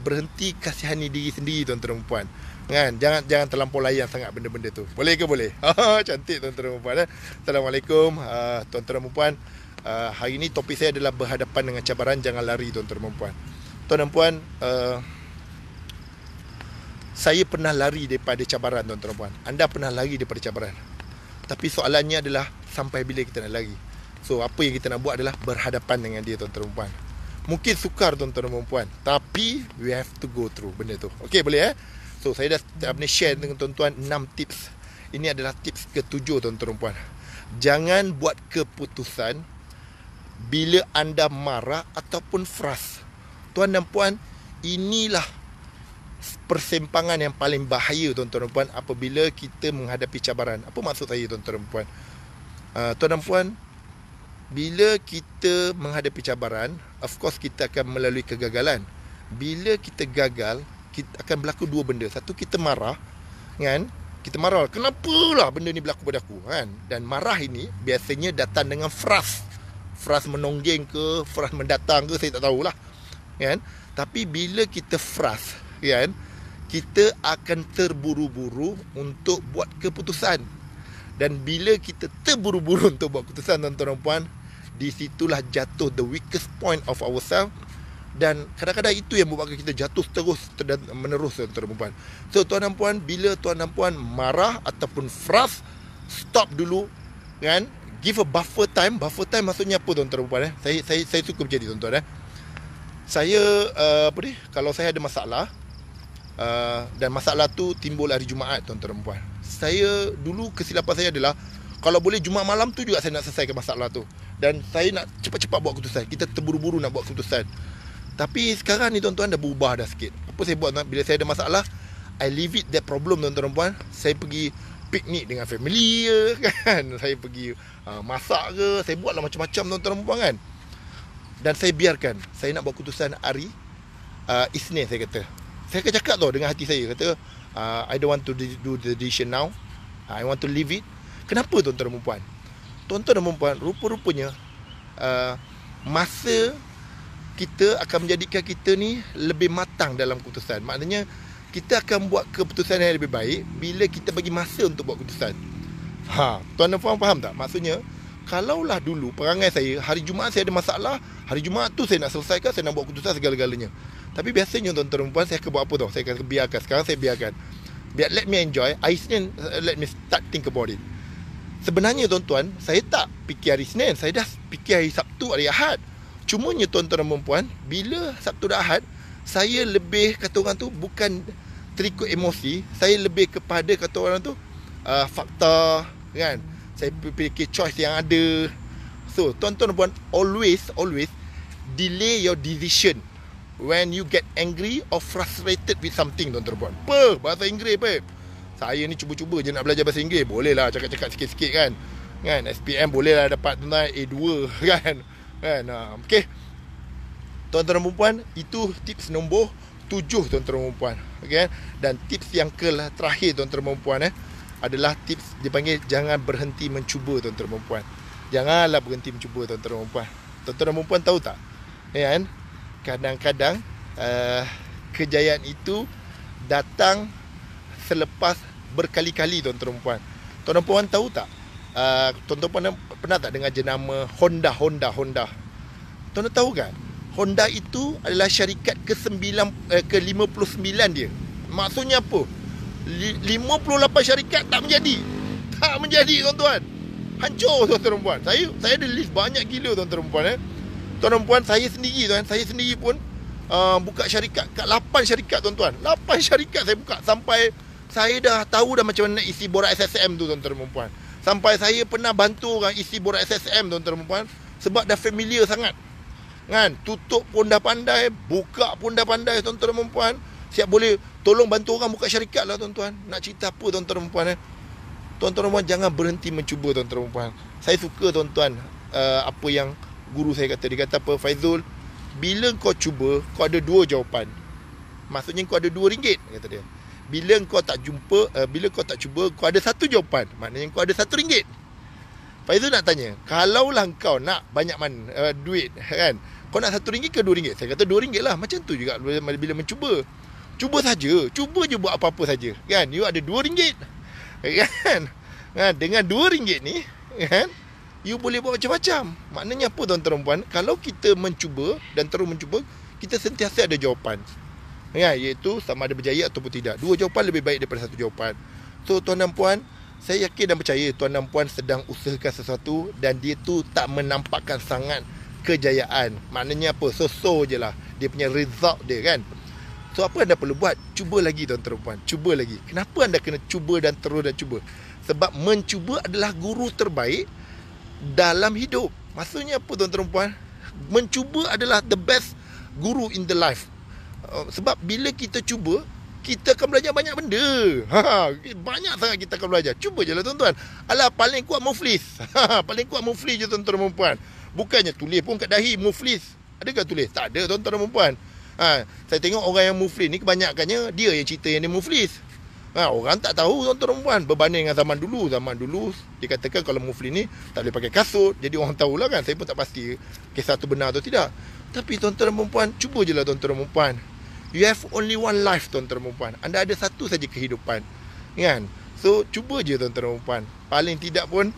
Berhenti kasihani diri sendiri Tuan-tuan dan puan kan jangan jangan terlampau layan sangat benda-benda tu boleh ke boleh cantik tuan-tuan dan puan eh? assalamualaikum ah, tuan-tuan dan puan uh, hari ini topik saya adalah berhadapan dengan cabaran jangan lari tuan tuan dan puan tuan dan puan uh, saya pernah lari daripada cabaran tuan tuan dan puan anda pernah lari daripada cabaran tapi soalannya adalah sampai bila kita nak lari so apa yang kita nak buat adalah berhadapan dengan dia tuan tuan dan puan mungkin sukar tuan tuan dan puan tapi we have to go through benda tu Okay boleh eh so saya dah apa share dengan tuan tuan 6 tips ini adalah tips ketujuh tuan tuan dan puan Jangan buat keputusan bila anda marah ataupun fras, Tuan dan puan, inilah persimpangan yang paling bahaya tuan-tuan dan puan apabila kita menghadapi cabaran. Apa maksud saya tuan-tuan dan puan? Uh, tuan dan puan, bila kita menghadapi cabaran, of course kita akan melalui kegagalan. Bila kita gagal, kita akan berlaku dua benda. Satu kita marah, kan? Kita marah, kenapa lah benda ni berlaku pada aku, kan? Dan marah ini biasanya datang dengan frust fras menongging ke fras mendatang ke saya tak tahulah kan tapi bila kita fras kan kita akan terburu-buru untuk buat keputusan dan bila kita terburu-buru untuk buat keputusan tuan-tuan dan puan di jatuh the weakest point of ourselves dan kadang-kadang itu yang membuatkan kita jatuh terus dan menerus tuan-tuan dan puan so tuan dan puan bila tuan dan puan marah ataupun fras stop dulu kan give a buffer time buffer time maksudnya apa tuan-tuan puan eh saya saya saya suka macam ni tuan-tuan eh saya uh, apa ni kalau saya ada masalah uh, dan masalah tu timbul hari Jumaat tuan-tuan puan saya dulu kesilapan saya adalah kalau boleh Jumaat malam tu juga saya nak selesaikan masalah tu dan saya nak cepat-cepat buat keputusan kita terburu-buru nak buat keputusan tapi sekarang ni tuan-tuan dah berubah dah sikit apa saya buat bila saya ada masalah I leave it that problem tuan-tuan puan saya pergi piknik dengan family ke kan saya pergi uh, masak ke saya lah macam-macam tuan-tuan perempuan kan dan saya biarkan saya nak buat keputusan hari uh, ah, Isnin saya kata saya akan cakap tu dengan hati saya kata uh, I don't want to do the decision now I want to leave it kenapa tuan-tuan dan perempuan tuan-tuan dan perempuan rupa-rupanya uh, masa kita akan menjadikan kita ni lebih matang dalam keputusan maknanya kita akan buat keputusan yang lebih baik bila kita bagi masa untuk buat keputusan. Ha, tuan dan puan faham tak? Maksudnya, kalaulah dulu perangai saya, hari Jumaat saya ada masalah, hari Jumaat tu saya nak selesaikan, saya nak buat keputusan segala-galanya. Tapi biasanya tuan-tuan dan puan, saya akan buat apa tau? Saya akan biarkan. Sekarang saya biarkan. Biar let me enjoy, hari Senin eh, let me start think about it. Sebenarnya tuan-tuan, saya tak fikir hari Senin. Saya dah fikir hari Sabtu, hari Ahad. Cumanya tuan-tuan dan puan, bila Sabtu dah Ahad, saya lebih kata orang tu bukan terikut emosi saya lebih kepada kata orang tu uh, fakta kan saya fikir choice yang ada so tuan-tuan puan always always delay your decision when you get angry or frustrated with something tuan-tuan puan apa bahasa inggeris apa saya ni cuba-cuba je nak belajar bahasa inggeris boleh lah cakap-cakap sikit-sikit kan kan SPM boleh lah dapat tuan-tuan A2 kan kan ah, okay tuan-tuan dan perempuan itu tips nombor tujuh tuan-tuan dan perempuan okay? dan tips yang ke terakhir tuan-tuan dan perempuan eh, adalah tips dipanggil jangan berhenti mencuba tuan-tuan dan perempuan janganlah berhenti mencuba tuan-tuan dan perempuan tuan-tuan dan perempuan tahu tak ya kan kadang-kadang uh, kejayaan itu datang selepas berkali-kali tuan-tuan dan perempuan tuan-tuan dan perempuan tahu tak uh, tuan-tuan dan perempuan pernah tak dengar jenama Honda Honda Honda tuan-tuan tahu kan Honda itu adalah syarikat ke-9 eh, ke-59 dia. Maksudnya apa? 58 syarikat tak menjadi. Tak menjadi tuan-tuan. Hancur tuan-tuan dan puan. Saya saya ada list banyak gila eh. tuan-tuan dan puan eh. Tuan dan puan saya sendiri tuan, saya sendiri pun uh, buka syarikat kat 8 syarikat tuan-tuan. 8 syarikat saya buka sampai saya dah tahu dah macam mana isi borak SSM tu tuan-tuan dan puan. Sampai saya pernah bantu orang isi borak SSM tuan-tuan dan puan sebab dah familiar sangat kan tutup pun dah pandai buka pun dah pandai tuan-tuan dan puan siap boleh tolong bantu orang buka syarikat lah tuan-tuan nak cerita apa tuan-tuan dan perempuan eh? tuan-tuan dan puan jangan berhenti mencuba tuan-tuan dan puan saya suka tuan-tuan uh, apa yang guru saya kata dia kata apa Faizul bila kau cuba kau ada dua jawapan maksudnya kau ada dua ringgit kata dia bila kau tak jumpa uh, bila kau tak cuba kau ada satu jawapan maknanya kau ada satu ringgit Faizul nak tanya, kalaulah kau nak banyak man, uh, duit kan, kau nak satu ringgit ke dua ringgit? Saya kata dua ringgit lah. Macam tu juga bila mencuba. Cuba saja. Cuba je buat apa-apa saja. Kan? You ada dua ringgit. Eh, kan? Ha, dengan dua ringgit ni, kan? You boleh buat macam-macam. Maknanya apa tuan-tuan perempuan? Kalau kita mencuba dan terus mencuba, kita sentiasa ada jawapan. Ya, iaitu sama ada berjaya ataupun tidak. Dua jawapan lebih baik daripada satu jawapan. So tuan dan puan, saya yakin dan percaya tuan dan puan sedang usahakan sesuatu dan dia tu tak menampakkan sangat kejayaan. Maknanya apa? So-so je lah. Dia punya result dia kan. So apa anda perlu buat? Cuba lagi tuan perempuan. Cuba lagi. Kenapa anda kena cuba dan terus dan cuba? Sebab mencuba adalah guru terbaik dalam hidup. Maksudnya apa tuan perempuan? Mencuba adalah the best guru in the life. Uh, sebab bila kita cuba, kita akan belajar banyak benda. Ha, ha. banyak sangat kita akan belajar. Cuba je lah tuan-tuan. Alah paling kuat muflis. Ha, paling kuat muflis je tuan-tuan dan puan-puan. Bukannya tulis pun kat dahi muflis. Adakah tulis? Tak ada tuan-tuan dan puan. Ha, saya tengok orang yang muflis ni kebanyakannya dia yang cerita yang dia muflis. Ha, orang tak tahu tuan-tuan dan puan berbanding dengan zaman dulu. Zaman dulu dikatakan kalau muflis ni tak boleh pakai kasut. Jadi orang tahulah kan. Saya pun tak pasti kisah tu benar atau tidak. Tapi tuan-tuan dan puan cuba je lah tuan-tuan dan puan. You have only one life tuan-tuan dan puan. Anda ada satu saja kehidupan. Kan? So cuba je tuan-tuan dan puan. Paling tidak pun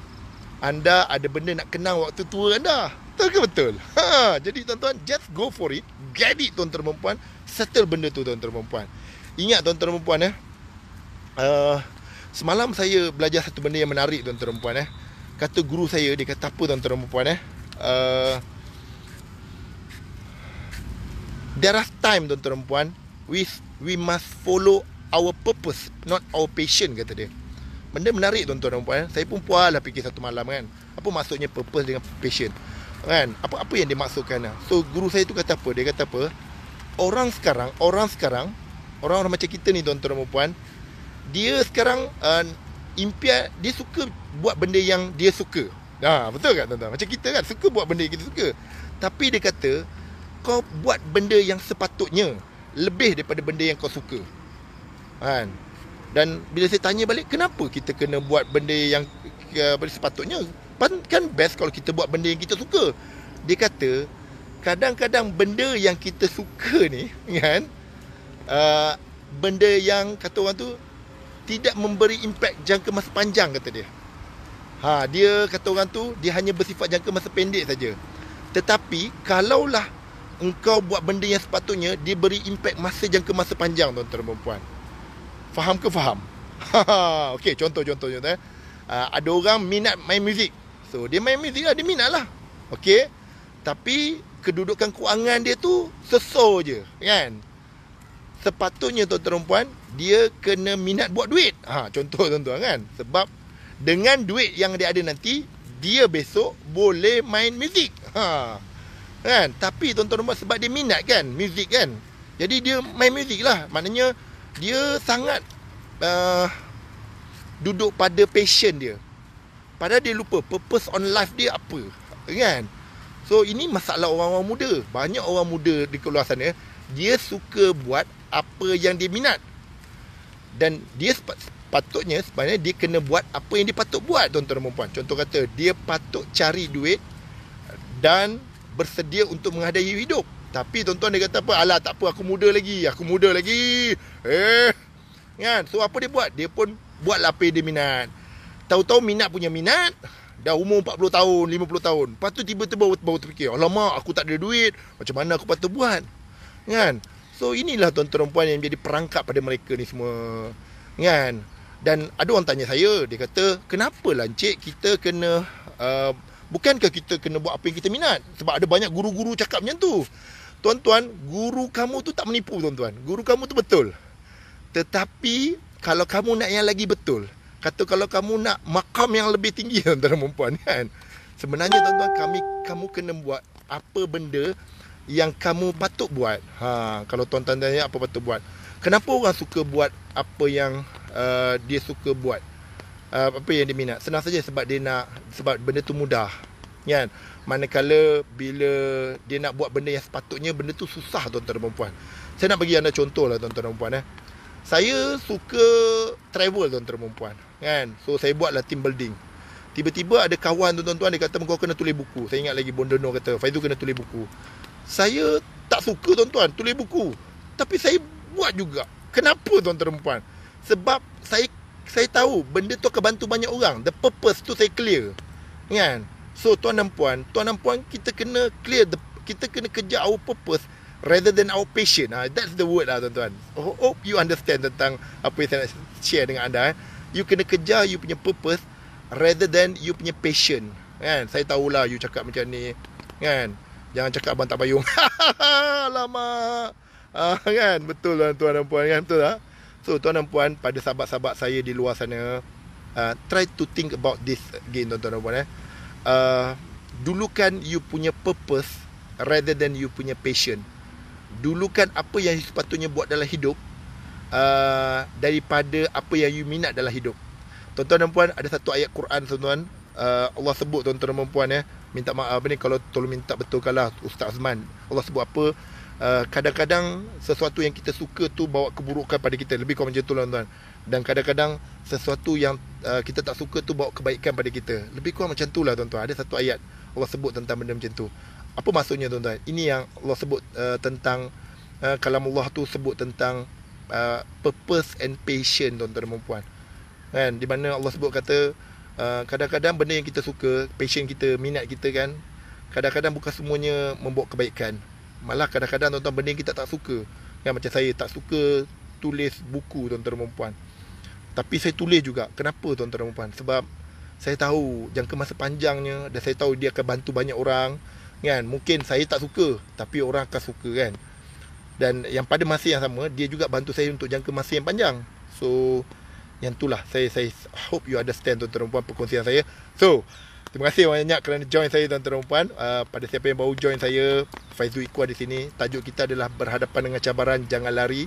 anda ada benda nak kenang waktu tua anda. Betul ke betul? Ha, jadi tuan-tuan, just go for it. Get it tuan-tuan dan puan. Settle benda tu tuan-tuan dan puan. Ingat tuan-tuan dan puan eh. Uh, semalam saya belajar satu benda yang menarik tuan-tuan dan puan eh. Kata guru saya, dia kata apa tuan-tuan dan puan eh. Uh, there are time tuan-tuan dan puan. We, we must follow our purpose, not our passion kata dia benda menarik tuan-tuan dan puan eh. saya pun puaslah fikir satu malam kan apa maksudnya purpose dengan passion kan apa apa yang dimaksudkan ah? so guru saya tu kata apa dia kata apa orang sekarang orang sekarang orang-orang macam kita ni tuan-tuan dan puan dia sekarang uh, impian dia suka buat benda yang dia suka ha betul tak tuan-tuan macam kita kan suka buat benda yang kita suka tapi dia kata kau buat benda yang sepatutnya lebih daripada benda yang kau suka kan dan bila saya tanya balik kenapa kita kena buat benda yang uh, sepatutnya kan best kalau kita buat benda yang kita suka. Dia kata kadang-kadang benda yang kita suka ni kan uh, benda yang kata orang tu tidak memberi impact jangka masa panjang kata dia. Ha dia kata orang tu dia hanya bersifat jangka masa pendek saja. Tetapi kalaulah engkau buat benda yang sepatutnya dia beri impact masa jangka masa panjang tuan-tuan dan puan-puan. Faham ke faham? Okey, contoh contoh contoh eh. Ah, ada orang minat main muzik. So dia main muzik lah, dia minat lah. Okey. Tapi kedudukan kewangan dia tu seso je, kan? Sepatutnya tuan-tuan dan puan, dia kena minat buat duit. Ha, contoh tuan-tuan kan. Sebab dengan duit yang dia ada nanti, dia besok boleh main muzik. Ha. Kan? Tapi tuan-tuan dan puan, sebab dia minat kan muzik kan. Jadi dia main muzik lah. Maknanya dia sangat uh, duduk pada passion dia. Padahal dia lupa purpose on life dia apa. Kan? So ini masalah orang-orang muda. Banyak orang muda di luar sana dia suka buat apa yang dia minat. Dan dia patutnya sebenarnya dia kena buat apa yang dia patut buat tuan-tuan dan puan Contoh kata dia patut cari duit dan bersedia untuk menghadapi hidup. Tapi tuan-tuan dia kata apa? Alah tak apa aku muda lagi. Aku muda lagi. Eh. Kan? So apa dia buat? Dia pun buat lapis dia minat. Tahu-tahu minat punya minat. Dah umur 40 tahun, 50 tahun. Lepas tu tiba-tiba baru terfikir. Alamak aku tak ada duit. Macam mana aku patut buat? Kan? So inilah tuan-tuan dan puan yang jadi perangkap pada mereka ni semua. Kan? Dan ada orang tanya saya. Dia kata, kenapalah encik kita kena... Uh, Bukankah kita kena buat apa yang kita minat? Sebab ada banyak guru-guru cakap macam tu. Tuan-tuan, guru kamu tu tak menipu tuan-tuan. Guru kamu tu betul. Tetapi, kalau kamu nak yang lagi betul. Kata kalau kamu nak makam yang lebih tinggi tuan-tuan dan perempuan kan. Sebenarnya tuan-tuan, kami, kamu kena buat apa benda yang kamu patut buat. Ha, kalau tuan-tuan tanya apa patut buat. Kenapa orang suka buat apa yang uh, dia suka buat? Uh, apa yang dia minat? Senang saja sebab dia nak, sebab benda tu mudah kan manakala bila dia nak buat benda yang sepatutnya benda tu susah tuan-tuan dan puan-puan saya nak bagi anda contoh lah tuan-tuan dan puan-puan eh. saya suka travel tuan-tuan dan puan-puan kan so saya buatlah team building tiba-tiba ada kawan tuan-tuan dia kata kau kena tulis buku saya ingat lagi Bondono kata Faizu kena tulis buku saya tak suka tuan-tuan tulis buku tapi saya buat juga kenapa tuan-tuan dan puan sebab saya saya tahu benda tu akan bantu banyak orang the purpose tu saya clear kan So tuan dan puan, tuan dan puan kita kena clear the kita kena kerja our purpose rather than our passion. Ah, that's the word lah tuan-tuan. Oh, hope you understand tentang apa yang saya nak share dengan anda. Eh. You kena kerja, you punya purpose rather than you punya passion. Kan? Saya tahulah you cakap macam ni. Kan? Jangan cakap abang tak payung. Lama. Ah, kan? Betul lah tuan dan puan. Kan? Betul lah. So tuan dan puan pada sahabat-sahabat saya di luar sana. Uh, try to think about this again tuan-tuan dan puan. Eh. Uh, dulukan you punya purpose rather than you punya passion dulukan apa yang you sepatutnya buat dalam hidup uh, daripada apa yang you minat dalam hidup tuan-tuan dan puan ada satu ayat Quran tuan-tuan uh, Allah sebut tuan-tuan dan puan ya eh, minta maaf apa ni kalau tolong minta betulkanlah Ustaz Azman Allah sebut apa uh, kadang-kadang sesuatu yang kita suka tu bawa keburukan pada kita lebih kurang macam tu lah tuan-tuan dan kadang-kadang sesuatu yang uh, kita tak suka tu bawa kebaikan pada kita. Lebih kurang macam tu lah, tuan-tuan. Ada satu ayat Allah sebut tentang benda macam tu. Apa maksudnya tuan-tuan? Ini yang Allah sebut uh, tentang uh, kalam Allah tu sebut tentang uh, purpose and passion tuan-tuan dan puan Kan? Di mana Allah sebut kata uh, kadang-kadang benda yang kita suka, passion kita, minat kita kan, kadang-kadang bukan semuanya membawa kebaikan. Malah kadang-kadang tuan-tuan benda yang kita tak suka. Kan macam saya tak suka tulis buku tuan-tuan dan puan tapi saya tulis juga kenapa tuan-tuan dan puan sebab saya tahu jangka masa panjangnya dan saya tahu dia akan bantu banyak orang kan mungkin saya tak suka tapi orang akan suka kan dan yang pada masa yang sama dia juga bantu saya untuk jangka masa yang panjang so yang itulah saya saya hope you understand tuan-tuan dan puan perkongsian saya so terima kasih banyak kerana join saya tuan-tuan dan puan uh, pada siapa yang baru join saya Faizul Iqwa di sini tajuk kita adalah berhadapan dengan cabaran jangan lari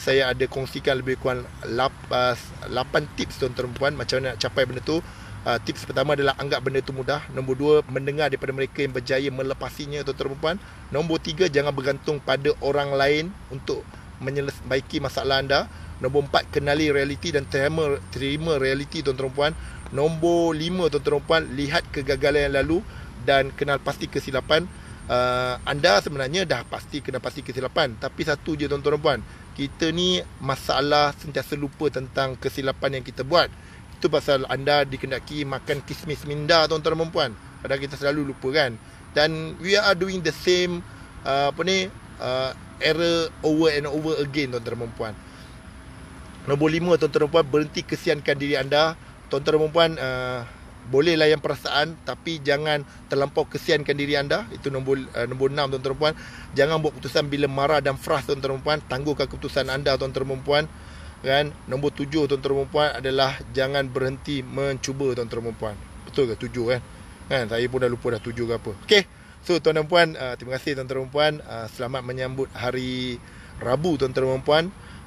saya ada kongsikan lebih kurang 8, uh, tips tuan perempuan macam mana nak capai benda tu. Uh, tips pertama adalah anggap benda tu mudah. Nombor dua, mendengar daripada mereka yang berjaya melepasinya tuan perempuan. Nombor tiga, jangan bergantung pada orang lain untuk menyelesaiki masalah anda. Nombor empat, kenali realiti dan terima, terima realiti tuan perempuan. Nombor lima tuan perempuan, lihat kegagalan yang lalu dan kenal pasti kesilapan. Uh, anda sebenarnya dah pasti kena pasti kesilapan tapi satu je tuan-tuan dan puan-puan kita ni masalah sentiasa lupa tentang kesilapan yang kita buat. Itu pasal anda dikendaki makan kismis minda tuan-tuan dan puan. Padahal kita selalu lupa kan. Dan we are doing the same uh, apa ni uh, error over and over again tuan-tuan dan puan. Nombor lima tuan-tuan dan puan berhenti kesiankan diri anda. Tuan-tuan dan puan uh, boleh layan perasaan tapi jangan terlampau kesiankan diri anda itu nombor uh, nombor 6 tuan-tuan puan jangan buat keputusan bila marah dan frust tuan-tuan puan tangguhkan keputusan anda tuan-tuan puan kan nombor 7 tuan-tuan puan adalah jangan berhenti mencuba tuan-tuan puan betul ke 7 kan kan saya pun dah lupa dah 7 ke apa okey so tuan-tuan puan uh, terima kasih tuan-tuan puan uh, selamat menyambut hari Rabu tuan-tuan puan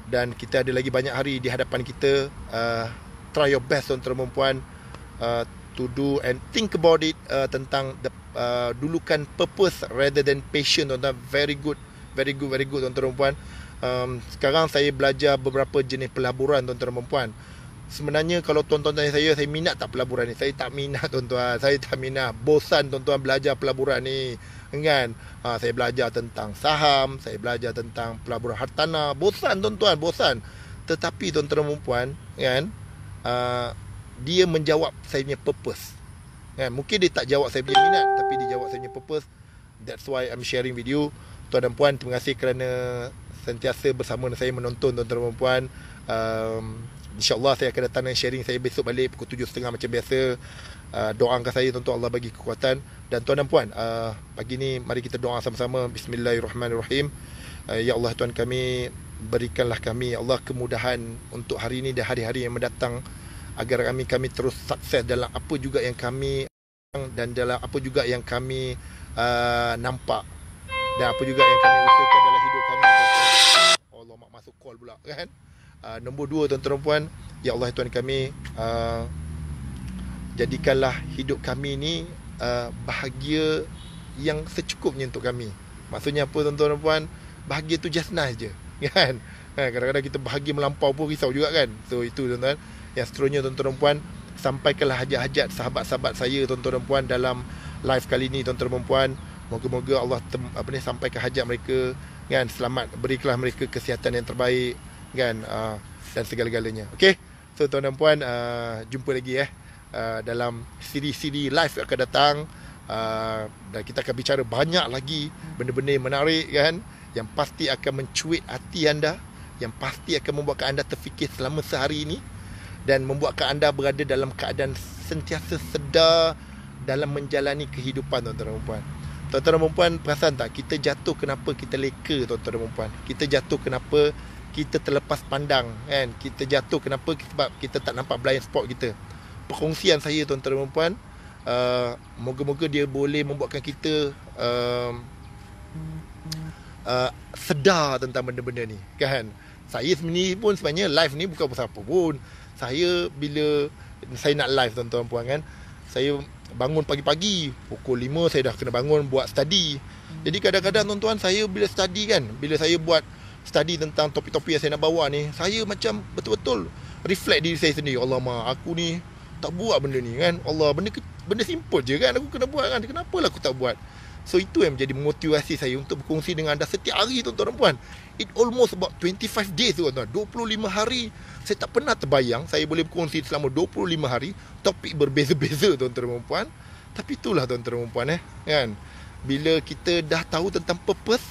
dan kita ada lagi banyak hari di hadapan kita uh, try your best tuan-tuan puan uh, to do and think about it uh, tentang the uh, dulukan purpose rather than passion tuan-tuan very good very good very good tuan-tuan puan um, sekarang saya belajar beberapa jenis pelaburan tuan-tuan dan sebenarnya kalau tuan-tuan tanya saya saya minat tak pelaburan ni saya tak minat tuan-tuan saya tak minat bosan tuan-tuan belajar pelaburan ni kan ha, saya belajar tentang saham saya belajar tentang pelaburan hartanah bosan tuan-tuan bosan tetapi tuan-tuan dan kan uh, dia menjawab saya punya purpose. Kan? Mungkin dia tak jawab saya punya minat tapi dia jawab saya punya purpose. That's why I'm sharing video. Tuan dan puan terima kasih kerana sentiasa bersama dengan saya menonton tuan-tuan dan puan. Um, InsyaAllah saya akan datang dan sharing saya besok balik pukul 7.30 macam biasa. Uh, doakan saya tuan Allah bagi kekuatan dan tuan dan puan uh, pagi ni mari kita doa sama-sama bismillahirrahmanirrahim uh, ya Allah tuan kami berikanlah kami ya Allah kemudahan untuk hari ini dan hari-hari yang mendatang agar kami kami terus sukses dalam apa juga yang kami dan dalam apa juga yang kami uh, nampak dan apa juga yang kami usahakan dalam hidup kami. Allah mak masuk call pula kan. Uh, nombor dua tuan-tuan dan puan, ya Allah tuan kami uh, jadikanlah hidup kami ni uh, bahagia yang secukupnya untuk kami. Maksudnya apa tuan-tuan dan puan? Bahagia tu just nice je. Kan? Ha, kadang-kadang kita bahagia melampau pun risau juga kan. So itu tuan-tuan. Yang seterusnya tuan-tuan dan puan Sampaikanlah hajat-hajat sahabat-sahabat saya tuan-tuan dan puan Dalam live kali ini tuan-tuan dan puan Moga-moga Allah apa ni, sampaikan hajat mereka kan Selamat berikanlah mereka kesihatan yang terbaik kan uh, Dan segala-galanya okay? So tuan dan puan uh, ah, jumpa lagi eh uh, Dalam siri-siri live akan datang uh, Dan kita akan bicara banyak lagi Benda-benda yang menarik kan Yang pasti akan mencuit hati anda yang pasti akan membuatkan anda terfikir selama sehari ini dan membuatkan anda berada dalam keadaan sentiasa sedar dalam menjalani kehidupan tuan-tuan dan puan Tuan-tuan dan puan perasan tak kita jatuh kenapa kita leka tuan-tuan dan puan Kita jatuh kenapa kita terlepas pandang kan? Kita jatuh kenapa sebab kita tak nampak blind spot kita. Perkongsian saya tuan-tuan dan puan-puan uh, moga-moga dia boleh membuatkan kita uh, uh, sedar tentang benda-benda ni kan? Saya sendiri pun sebenarnya live ni bukan pasal apa pun saya bila saya nak live tuan-tuan puan kan saya bangun pagi-pagi pukul 5 saya dah kena bangun buat study hmm. jadi kadang-kadang tuan-tuan saya bila study kan bila saya buat study tentang topik-topik yang saya nak bawa ni saya macam betul-betul reflect diri saya sendiri Allah ma aku ni tak buat benda ni kan Allah benda benda simple je kan aku kena buat kan kenapa lah aku tak buat so itu yang menjadi motivasi saya untuk berkongsi dengan anda setiap hari tuan-tuan dan puan It almost about 25 days tu tuan 25 hari Saya tak pernah terbayang Saya boleh berkongsi selama 25 hari Topik berbeza-beza tuan-tuan dan puan Tapi itulah tuan-tuan dan puan eh kan? Bila kita dah tahu tentang purpose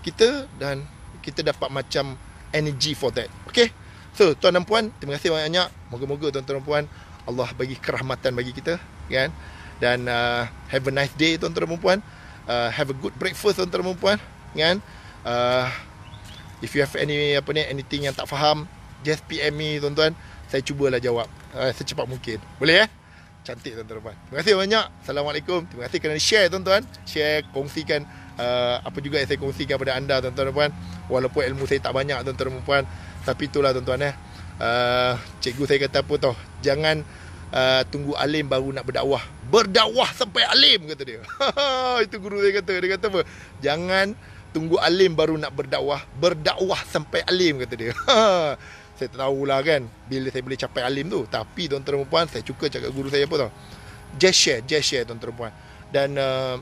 Kita dan kita dapat macam energy for that Okay So tuan dan puan Terima kasih banyak-banyak Moga-moga tuan-tuan dan puan Allah bagi kerahmatan bagi kita kan? Dan uh, have a nice day tuan-tuan dan puan uh, Have a good breakfast tuan-tuan dan puan kan? Uh, If you have any apa ni anything yang tak faham, just PM me tuan-tuan, saya cubalah jawab uh, secepat mungkin. Boleh eh? Cantik tuan-tuan. Terima kasih banyak. Assalamualaikum. Terima kasih kerana share tuan-tuan. Share, kongsikan uh, apa juga yang saya kongsikan kepada anda tuan-tuan puan. Walaupun ilmu saya tak banyak tuan-tuan puan, tapi itulah tuan-tuan eh. Uh, cikgu saya kata apa tau Jangan uh, tunggu alim baru nak berdakwah Berdakwah sampai alim kata dia Itu guru saya kata Dia kata apa Jangan tunggu alim baru nak berdakwah berdakwah sampai alim kata dia ha. saya tak tahulah kan bila saya boleh capai alim tu tapi tuan-tuan puan saya cuka cakap guru saya apa tau just share just share tuan-tuan puan dan uh,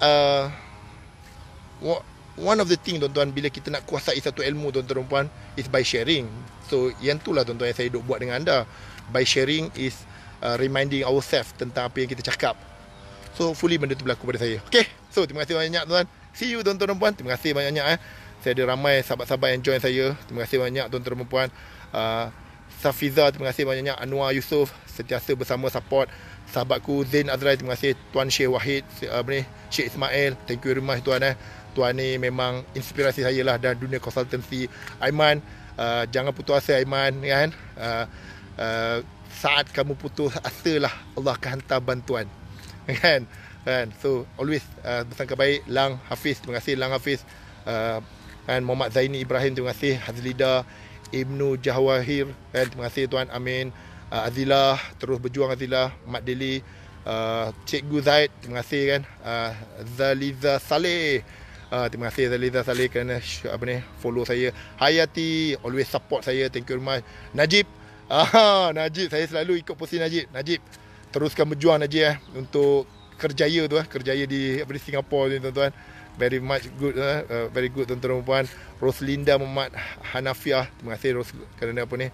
uh, one of the thing tuan-tuan bila kita nak kuasai satu ilmu tuan-tuan puan is by sharing so yang itulah tuan-tuan yang saya duk buat dengan anda by sharing is uh, reminding ourselves tentang apa yang kita cakap so fully benda tu berlaku pada saya Okay, so terima kasih banyak tuan-tuan See you tuan-tuan dan puan. Terima kasih banyak-banyak eh. Saya ada ramai sahabat-sahabat yang join saya. Terima kasih banyak tuan-tuan dan puan. Uh, Safiza terima kasih banyak-banyak Anwar Yusof sentiasa bersama support sahabatku Zain Azrai terima kasih Tuan Syekh Wahid apa ni Syekh Ismail thank you very much tuan eh tuan ni memang inspirasi saya lah dan dunia konsultansi Aiman uh, jangan putus asa Aiman ya kan uh, uh, saat kamu putus asa lah Allah akan hantar bantuan kan kan so always uh, bersangka baik lang hafiz terima kasih lang hafiz uh, kan uh, Muhammad Zaini Ibrahim terima kasih Hazlida Ibnu Jahwahir kan terima kasih tuan amin uh, Azilah terus berjuang Azila, Mat Deli uh, Cikgu Zaid terima kasih kan uh, Zaliza Saleh Uh, terima kasih Zaliza Saleh kerana apa ni follow saya. Hayati always support saya. Thank you very much. Najib. Aha, Najib saya selalu ikut posisi Najib. Najib teruskan berjuang Najib eh untuk kerjaya tu eh, kerjaya di apa di Singapura ni tuan-tuan. Very much good lah uh, very good tuan-tuan dan puan. Roslinda Muhammad Hanafiah, terima kasih Ros kerana apa ni.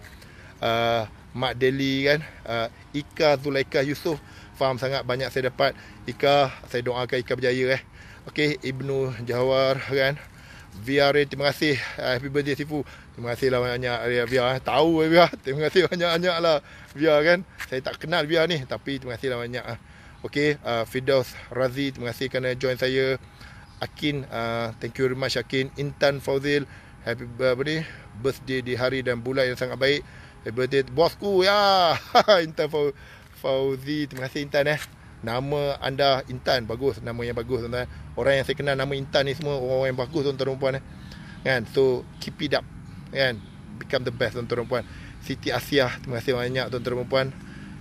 Uh, Mak Deli kan, uh, Ika Zulaika Yusuf, faham sangat banyak saya dapat. Ika, saya doakan Ika berjaya eh. Okey, Ibnu Jawar kan. Viare terima kasih. Uh, happy birthday Sifu. Terima kasih lah banyak-banyak Ria Via. Eh. Tahu Ria eh, Via. Terima kasih banyak-banyak lah Via kan. Saya tak kenal Via ni. Tapi terima kasih lah banyak lah. Okay, uh, Fidos Razi terima kasih kerana join saya. Akin, uh, thank you very much Akin. Intan Fauzil, happy birthday birthday di hari dan bulan yang sangat baik. Happy birthday bosku ya. Intan Fauzi, terima kasih Intan eh. Nama anda Intan bagus, nama yang bagus tuan-tuan. Orang yang saya kenal nama Intan ni semua orang yang bagus tuan-tuan dan puan eh. Kan? So keep it up. Kan? Become the best tuan-tuan dan puan. Siti Asia, terima kasih banyak tuan-tuan dan puan.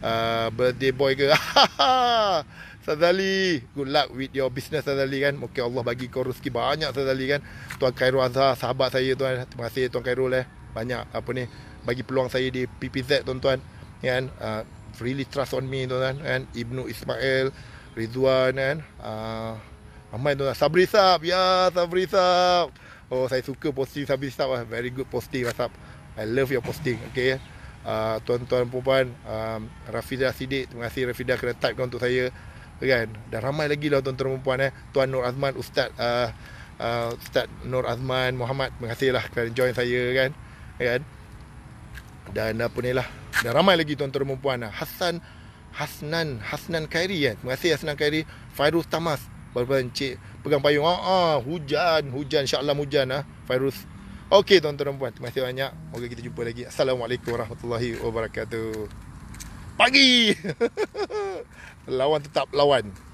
Uh, birthday boy ke. Sazali, good luck with your business Sazali kan. Mungkin Allah bagi kau rezeki banyak Sazali kan. Tuan Khairul Azhar, sahabat saya tuan. Terima kasih Tuan Khairul eh. Banyak apa ni, bagi peluang saya di PPZ tuan-tuan. Kan, uh, really trust on me tuan-tuan. Kan? Ibnu Ismail, Rizwan kan. Uh, Amai tuan-tuan. Sabri Sab, ya Sabri Sab. Oh, saya suka posting Sabri Sab. Ah. Very good posting, WhatsApp. I love your posting, okay. Eh? Ah, tuan-tuan perempuan um, ah, Rafidah Sidik terima kasih Rafidah kena typekan untuk saya kan dan ramai lagi lah tuan-tuan perempuan eh tuan Nur Azman ustaz uh, uh, ustaz Nur Azman Muhammad terima kasih lah kerana join saya kan kan dan apa ni lah dan ramai lagi tuan-tuan perempuan lah Hassan Hasnan Hasnan Khairi kan terima kasih Hasnan Khairi Fairuz Tamas Baru-baru pegang payung ah, ah, Hujan Hujan insyaAllah hujan lah Fairuz Okey tuan-tuan dan puan, terima kasih banyak. Moga kita jumpa lagi. Assalamualaikum warahmatullahi wabarakatuh. Pagi. lawan tetap lawan.